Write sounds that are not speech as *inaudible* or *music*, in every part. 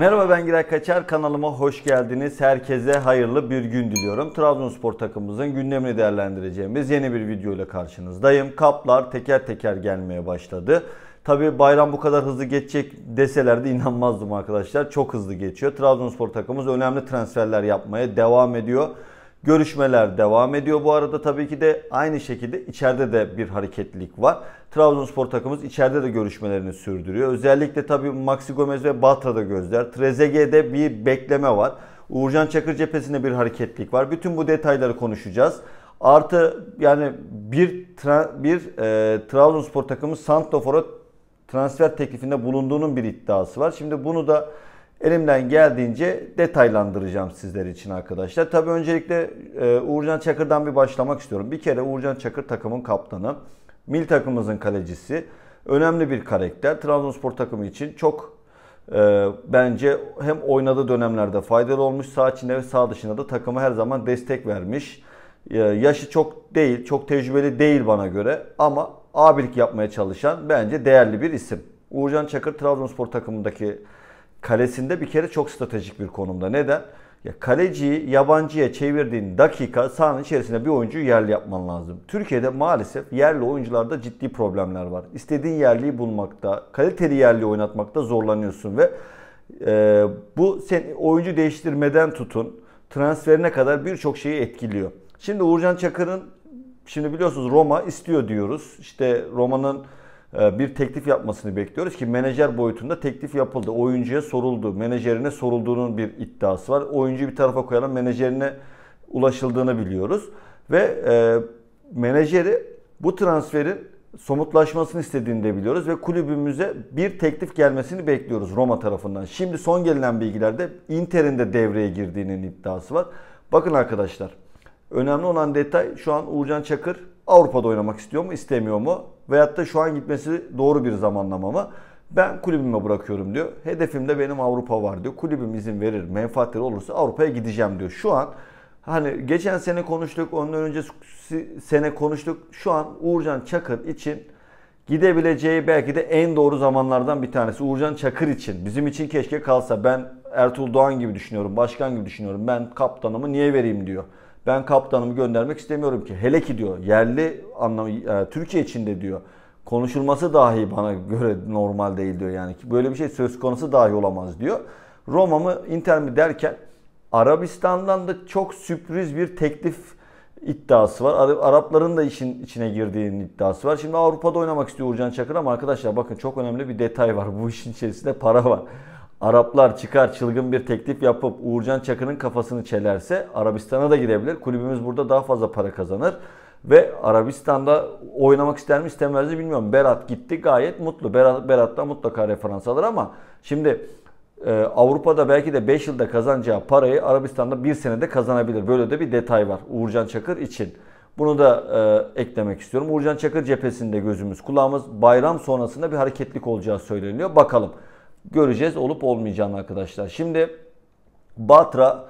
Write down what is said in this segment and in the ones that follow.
Merhaba ben Giray Kaçar kanalıma hoş geldiniz. Herkese hayırlı bir gün diliyorum. Trabzonspor takımımızın gündemini değerlendireceğimiz yeni bir video ile karşınızdayım. Kaplar teker teker gelmeye başladı. Tabi bayram bu kadar hızlı geçecek deselerdi inanmazdım arkadaşlar. Çok hızlı geçiyor. Trabzonspor takımımız önemli transferler yapmaya devam ediyor. Görüşmeler devam ediyor bu arada tabii ki de aynı şekilde içeride de bir hareketlilik var. Trabzonspor takımımız içeride de görüşmelerini sürdürüyor. Özellikle tabii Maxi Gomez ve Batra'da gözler. Trezeguet'de bir bekleme var. Uğurcan Çakır cephesinde bir hareketlilik var. Bütün bu detayları konuşacağız. Artı yani bir tra- bir e, Trabzonspor takımı Santofor'a transfer teklifinde bulunduğunun bir iddiası var. Şimdi bunu da elimden geldiğince detaylandıracağım sizler için arkadaşlar. Tabii öncelikle e, Uğurcan Çakır'dan bir başlamak istiyorum. Bir kere Uğurcan Çakır takımın kaptanı, mil takımımızın kalecisi, önemli bir karakter. Trabzonspor takımı için çok e, bence hem oynadığı dönemlerde faydalı olmuş, sağ içinde ve sağ dışında da takıma her zaman destek vermiş. E, yaşı çok değil, çok tecrübeli değil bana göre ama abilik yapmaya çalışan bence değerli bir isim. Uğurcan Çakır Trabzonspor takımındaki kalesinde bir kere çok stratejik bir konumda. Neden? Ya kaleciyi yabancıya çevirdiğin dakika sahanın içerisinde bir oyuncuyu yerli yapman lazım. Türkiye'de maalesef yerli oyuncularda ciddi problemler var. İstediğin yerliyi bulmakta, kaliteli yerli oynatmakta zorlanıyorsun ve e, bu sen oyuncu değiştirmeden tutun transferine kadar birçok şeyi etkiliyor. Şimdi Uğurcan Çakır'ın şimdi biliyorsunuz Roma istiyor diyoruz. İşte Roma'nın e, bir teklif yapmasını bekliyoruz ki menajer boyutunda teklif yapıldı. Oyuncuya soruldu, menajerine sorulduğunun bir iddiası var. Oyuncu bir tarafa koyalım, menajerine ulaşıldığını biliyoruz. Ve e, menajeri bu transferin somutlaşmasını istediğini de biliyoruz ve kulübümüze bir teklif gelmesini bekliyoruz Roma tarafından. Şimdi son gelen bilgilerde Inter'in de devreye girdiğinin iddiası var. Bakın arkadaşlar önemli olan detay şu an Uğurcan Çakır Avrupa'da oynamak istiyor mu istemiyor mu? veyahut da şu an gitmesi doğru bir zamanlama mı? Ben kulübüme bırakıyorum diyor. Hedefimde benim Avrupa var diyor. Kulübüm izin verir, menfaatleri olursa Avrupa'ya gideceğim diyor. Şu an hani geçen sene konuştuk, ondan önce sene konuştuk. Şu an Uğurcan Çakır için gidebileceği belki de en doğru zamanlardan bir tanesi. Uğurcan Çakır için. Bizim için keşke kalsa. Ben Ertuğrul Doğan gibi düşünüyorum, başkan gibi düşünüyorum. Ben kaptanımı niye vereyim diyor. Ben kaptanımı göndermek istemiyorum ki. Hele ki diyor yerli anlamı e, Türkiye içinde diyor. Konuşulması dahi bana göre normal değil diyor yani. Böyle bir şey söz konusu dahi olamaz diyor. Roma mı Inter mi derken Arabistan'dan da çok sürpriz bir teklif iddiası var. Arapların da işin içine girdiğinin iddiası var. Şimdi Avrupa'da oynamak istiyor Uğurcan Çakır ama arkadaşlar bakın çok önemli bir detay var. Bu işin içerisinde para var. Araplar çıkar çılgın bir teklif yapıp Uğurcan Çakır'ın kafasını çelerse Arabistan'a da gidebilir. Kulübümüz burada daha fazla para kazanır. Ve Arabistan'da oynamak ister mi istemez mi bilmiyorum. Berat gitti gayet mutlu. Berat, da mutlaka referans alır ama şimdi e, Avrupa'da belki de 5 yılda kazanacağı parayı Arabistan'da 1 senede kazanabilir. Böyle de bir detay var Uğurcan Çakır için. Bunu da e, eklemek istiyorum. Uğurcan Çakır cephesinde gözümüz, kulağımız bayram sonrasında bir hareketlik olacağı söyleniyor. Bakalım göreceğiz olup olmayacağını arkadaşlar. Şimdi Batra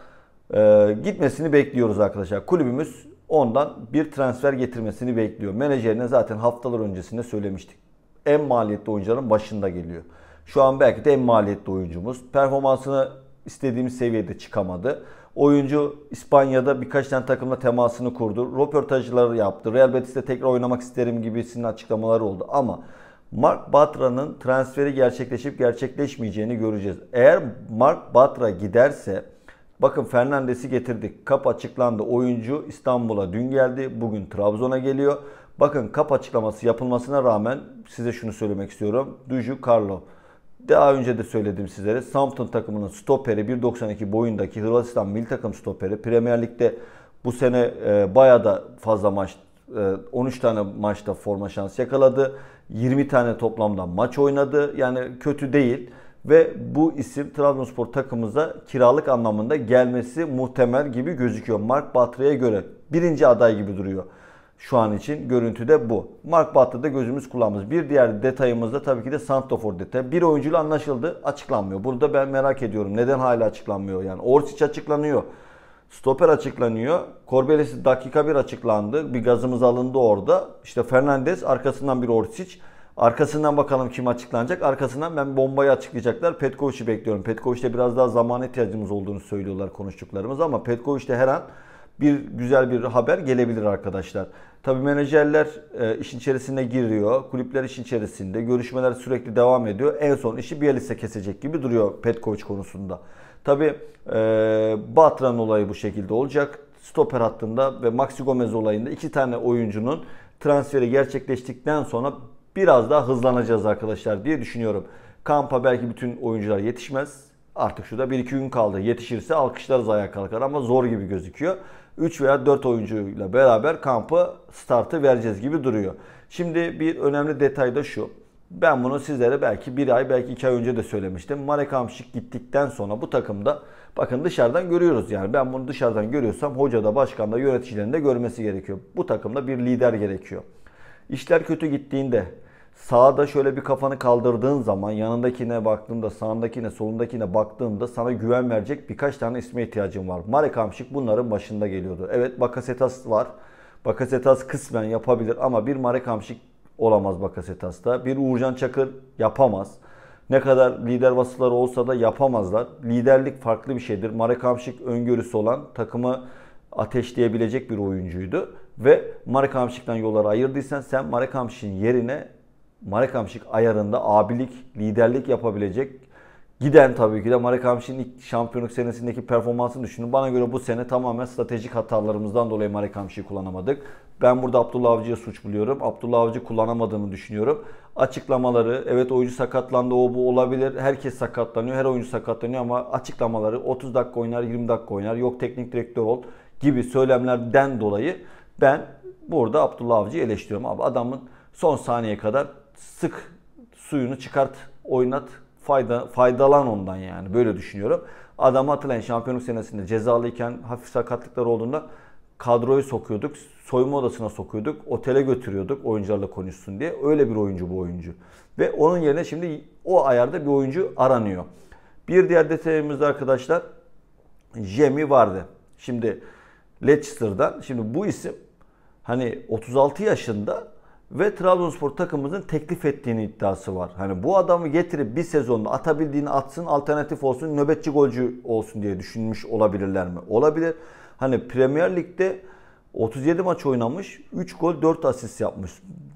e, gitmesini bekliyoruz arkadaşlar. Kulübümüz ondan bir transfer getirmesini bekliyor. Menajerine zaten haftalar öncesinde söylemiştik. En maliyetli oyuncuların başında geliyor. Şu an belki de en maliyetli oyuncumuz. Performansını istediğimiz seviyede çıkamadı. Oyuncu İspanya'da birkaç tane takımla temasını kurdu. Röportajları yaptı. Real Betis'te tekrar oynamak isterim gibisinin açıklamaları oldu. Ama Mark Batra'nın transferi gerçekleşip gerçekleşmeyeceğini göreceğiz. Eğer Mark Batra giderse bakın Fernandes'i getirdik. Kap açıklandı. Oyuncu İstanbul'a dün geldi. Bugün Trabzon'a geliyor. Bakın kap açıklaması yapılmasına rağmen size şunu söylemek istiyorum. Duju Carlo. Daha önce de söyledim sizlere. Southampton takımının stoperi 1.92 boyundaki Hırvatistan milli takım stoperi Premier Lig'de bu sene e, bayağı da fazla maç 13 ee, tane maçta forma şansı yakaladı. 20 tane toplamda maç oynadı. Yani kötü değil ve bu isim Trabzonspor takımımıza kiralık anlamında gelmesi muhtemel gibi gözüküyor. Mark Batra'ya göre birinci aday gibi duruyor. Şu an için görüntüde bu. Mark da gözümüz kulağımız. Bir diğer detayımız da tabii ki de Santofor detayı. Bir oyuncuyla anlaşıldı açıklanmıyor. Burada ben merak ediyorum. Neden hala açıklanmıyor? Yani Orsic açıklanıyor. Stoper açıklanıyor. Korbelesi dakika bir açıklandı. Bir gazımız alındı orada. İşte Fernandez arkasından bir Orsic. Arkasından bakalım kim açıklanacak. Arkasından ben bombayı açıklayacaklar. Petkovic'i bekliyorum. Petkovic'te biraz daha zaman ihtiyacımız olduğunu söylüyorlar konuştuklarımız ama Petkovic'te her an bir güzel bir haber gelebilir arkadaşlar. Tabii menajerler e, işin içerisine giriyor. Kulüpler işin içerisinde. Görüşmeler sürekli devam ediyor. En son işi Bielitsa kesecek gibi duruyor Petkovic konusunda. Tabi e, Batran olayı bu şekilde olacak. Stoper hattında ve Maxi Gomez olayında iki tane oyuncunun transferi gerçekleştikten sonra biraz daha hızlanacağız arkadaşlar diye düşünüyorum. Kampa belki bütün oyuncular yetişmez. Artık şurada 1-2 gün kaldı. Yetişirse alkışlarız ayağa kalkar ama zor gibi gözüküyor. 3 veya 4 oyuncuyla beraber kampı startı vereceğiz gibi duruyor. Şimdi bir önemli detay da şu. Ben bunu sizlere belki bir ay belki iki ay önce de söylemiştim. Marek Hamşik gittikten sonra bu takımda bakın dışarıdan görüyoruz yani. Ben bunu dışarıdan görüyorsam hoca da başkan da yöneticilerin de görmesi gerekiyor. Bu takımda bir lider gerekiyor. İşler kötü gittiğinde sağda şöyle bir kafanı kaldırdığın zaman yanındakine baktığında sağındakine solundakine baktığında sana güven verecek birkaç tane isme ihtiyacın var. Marek Hamşik bunların başında geliyordu. Evet Bakasetas var. Bakasetas kısmen yapabilir ama bir Marek Hamşik olamaz Bakasetas'ta. Bir Uğurcan Çakır yapamaz. Ne kadar lider vasıfları olsa da yapamazlar. Liderlik farklı bir şeydir. Marek Hamşik öngörüsü olan takımı ateşleyebilecek bir oyuncuydu. Ve Marek Hamşik'ten yolları ayırdıysan sen Marek Hamşik'in yerine Marek Hamşik ayarında abilik, liderlik yapabilecek giden tabii ki de Marek Hamşik'in ilk şampiyonluk senesindeki performansını düşünün. Bana göre bu sene tamamen stratejik hatalarımızdan dolayı Marek Hamşik'i kullanamadık. Ben burada Abdullah Avcı'ya suç buluyorum. Abdullah Avcı kullanamadığını düşünüyorum. Açıklamaları, evet oyuncu sakatlandı o bu olabilir. Herkes sakatlanıyor, her oyuncu sakatlanıyor ama açıklamaları 30 dakika oynar, 20 dakika oynar. Yok teknik direktör ol gibi söylemlerden dolayı ben burada Abdullah Avcı'yı eleştiriyorum. Abi adamın son saniye kadar sık suyunu çıkart, oynat, fayda, faydalan ondan yani. Böyle düşünüyorum. Adam hatırlayın şampiyonluk senesinde cezalıyken hafif sakatlıklar olduğunda kadroyu sokuyorduk. Soyunma odasına sokuyorduk. Otele götürüyorduk oyuncularla konuşsun diye. Öyle bir oyuncu bu oyuncu. Ve onun yerine şimdi o ayarda bir oyuncu aranıyor. Bir diğer detayımız arkadaşlar Jemi vardı. Şimdi Leicester'dan. Şimdi bu isim hani 36 yaşında ve Trabzonspor takımımızın teklif ettiğini iddiası var. Hani bu adamı getirip bir sezonda atabildiğini atsın, alternatif olsun, nöbetçi golcü olsun diye düşünmüş olabilirler mi? Olabilir. Hani Premier Lig'de 37 maç oynamış, 3 gol 4 asist yapmış.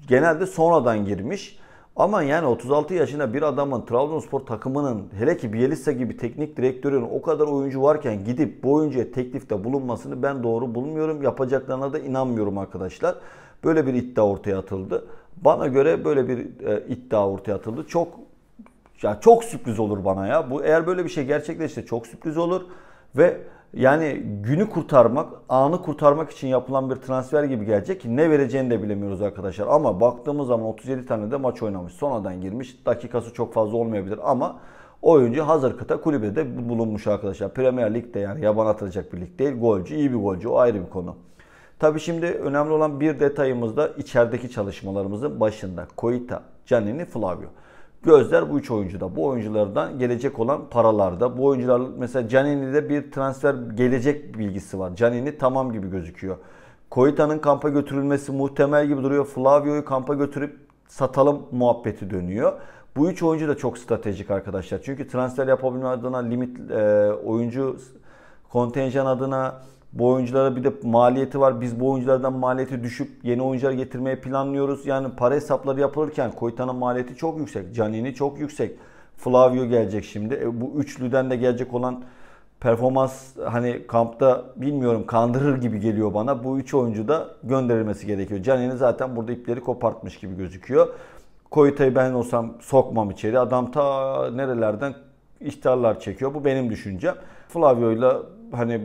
Genelde sonradan girmiş. Ama yani 36 yaşında bir adamın Trabzonspor takımının hele ki Bielitsa gibi teknik direktörün o kadar oyuncu varken gidip bu oyuncuya teklifte bulunmasını ben doğru bulmuyorum. Yapacaklarına da inanmıyorum arkadaşlar. Böyle bir iddia ortaya atıldı. Bana göre böyle bir e, iddia ortaya atıldı. Çok ya çok sürpriz olur bana ya. Bu eğer böyle bir şey gerçekleşse çok sürpriz olur. Ve yani günü kurtarmak, anı kurtarmak için yapılan bir transfer gibi gelecek. Ne vereceğini de bilemiyoruz arkadaşlar. Ama baktığımız zaman 37 tane de maç oynamış. Sonradan girmiş. Dakikası çok fazla olmayabilir ama oyuncu hazır kıta kulübede de bulunmuş arkadaşlar. Premier Lig'de yani yaban atılacak bir lig değil. Golcü, iyi bir golcü. O ayrı bir konu. Tabi şimdi önemli olan bir detayımız da içerideki çalışmalarımızın başında. Koita, Canini, Flavio. Gözler bu üç oyuncuda. Bu oyunculardan gelecek olan paralarda. Bu oyuncular mesela Canini'de bir transfer gelecek bilgisi var. Canini tamam gibi gözüküyor. Koyta'nın kampa götürülmesi muhtemel gibi duruyor. Flavio'yu kampa götürüp satalım muhabbeti dönüyor. Bu üç oyuncu da çok stratejik arkadaşlar. Çünkü transfer yapabilme adına limit e, oyuncu kontenjan adına bu oyunculara bir de maliyeti var. Biz bu oyunculardan maliyeti düşüp yeni oyuncular getirmeye planlıyoruz. Yani para hesapları yapılırken Koytan'ın maliyeti çok yüksek. Canini çok yüksek. Flavio gelecek şimdi. E, bu üçlüden de gelecek olan performans hani kampta bilmiyorum kandırır gibi geliyor bana. Bu üç oyuncu da gönderilmesi gerekiyor. Canini zaten burada ipleri kopartmış gibi gözüküyor. Koyta'yı ben olsam sokmam içeri. Adam ta nerelerden ihtarlar çekiyor. Bu benim düşüncem. Flavio'yla hani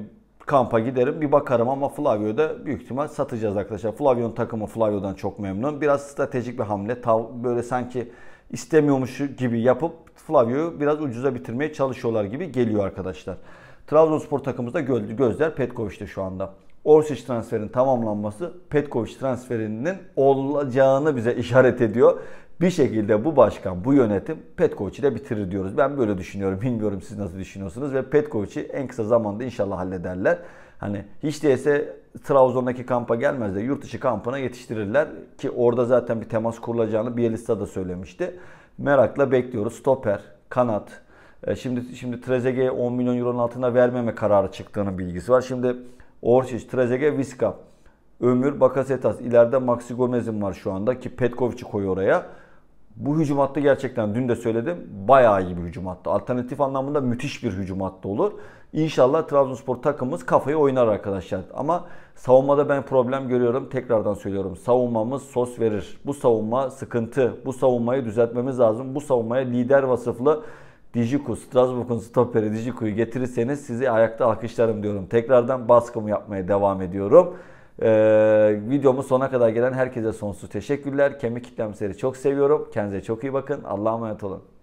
kampa giderim bir bakarım ama Flavio'yu da büyük ihtimal satacağız arkadaşlar. Flavio'nun takımı Flavio'dan çok memnun. Biraz stratejik bir hamle. Tav böyle sanki istemiyormuş gibi yapıp Flavio'yu biraz ucuza bitirmeye çalışıyorlar gibi geliyor arkadaşlar. Trabzonspor takımımızda gözler Petkovic'te şu anda. Orsic transferin tamamlanması Petkovic transferinin olacağını bize *laughs* işaret ediyor bir şekilde bu başkan, bu yönetim Petkoviç'i de bitirir diyoruz. Ben böyle düşünüyorum. *laughs* Bilmiyorum siz nasıl düşünüyorsunuz ve Petkoviç'i en kısa zamanda inşallah hallederler. Hani hiç değilse Trabzon'daki kampa gelmez de yurt dışı kampına yetiştirirler ki orada zaten bir temas kurulacağını Bielista da söylemişti. Merakla bekliyoruz. Stoper, kanat. E, şimdi şimdi Trezeguet'e 10 milyon euronun altında vermeme kararı çıktığının bilgisi var. Şimdi Orsic, Trezeguet, Viska. Ömür Bakasetas. ileride Maxi Gomez'in var şu anda ki Petkovic'i koy oraya. Bu hücum hattı gerçekten dün de söyledim bayağı iyi bir hücum hattı. Alternatif anlamında müthiş bir hücum hattı olur. İnşallah Trabzonspor takımımız kafayı oynar arkadaşlar. Ama savunmada ben problem görüyorum. Tekrardan söylüyorum. Savunmamız sos verir. Bu savunma sıkıntı. Bu savunmayı düzeltmemiz lazım. Bu savunmaya lider vasıflı Dijiku, Strasbourg'un stoperi Dijiku'yu getirirseniz sizi ayakta alkışlarım diyorum. Tekrardan baskımı yapmaya devam ediyorum. Ee, videomun sona kadar gelen herkese sonsuz teşekkürler. Kemik kitlemseri çok seviyorum. Kendinize çok iyi bakın. Allah'a emanet olun.